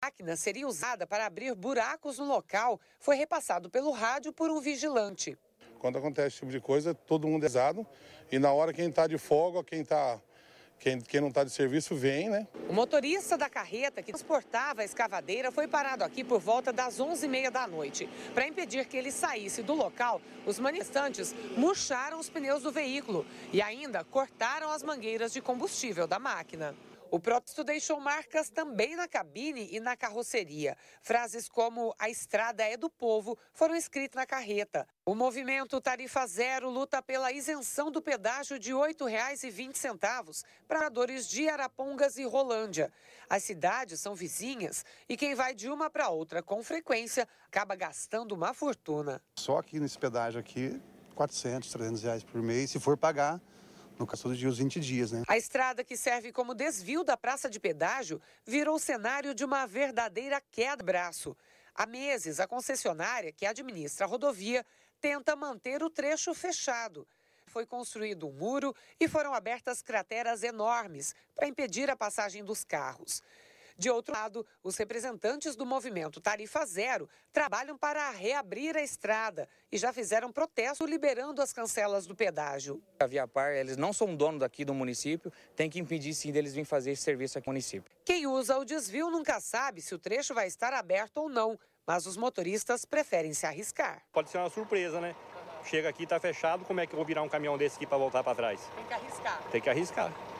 A máquina seria usada para abrir buracos no local, foi repassado pelo rádio por um vigilante. Quando acontece esse tipo de coisa, todo mundo é avisado e na hora quem está de folga, quem está quem, quem, não está de serviço vem, né? O motorista da carreta que transportava a escavadeira foi parado aqui por volta das 11h30 da noite. Para impedir que ele saísse do local, os manifestantes murcharam os pneus do veículo e ainda cortaram as mangueiras de combustível da máquina. O protesto deixou marcas também na cabine e na carroceria. Frases como a estrada é do povo foram escritas na carreta. O movimento Tarifa Zero luta pela isenção do pedágio de R$ 8,20 para moradores de Arapongas e Rolândia. As cidades são vizinhas e quem vai de uma para outra com frequência acaba gastando uma fortuna. Só aqui nesse pedágio aqui, 400, 300 reais por mês, se for pagar no caso dos 20 dias. Né? A estrada que serve como desvio da praça de pedágio virou cenário de uma verdadeira de braço Há meses, a concessionária que administra a rodovia tenta manter o trecho fechado. Foi construído um muro e foram abertas crateras enormes para impedir a passagem dos carros. De outro lado, os representantes do movimento Tarifa Zero trabalham para reabrir a estrada e já fizeram protesto liberando as cancelas do pedágio. A Viapar, eles não são dono daqui do município, tem que impedir sim deles virem fazer esse serviço aqui no município. Quem usa o desvio nunca sabe se o trecho vai estar aberto ou não, mas os motoristas preferem se arriscar. Pode ser uma surpresa, né? Chega aqui, está fechado, como é que eu vou virar um caminhão desse aqui para voltar para trás? Tem que arriscar. Tem que arriscar.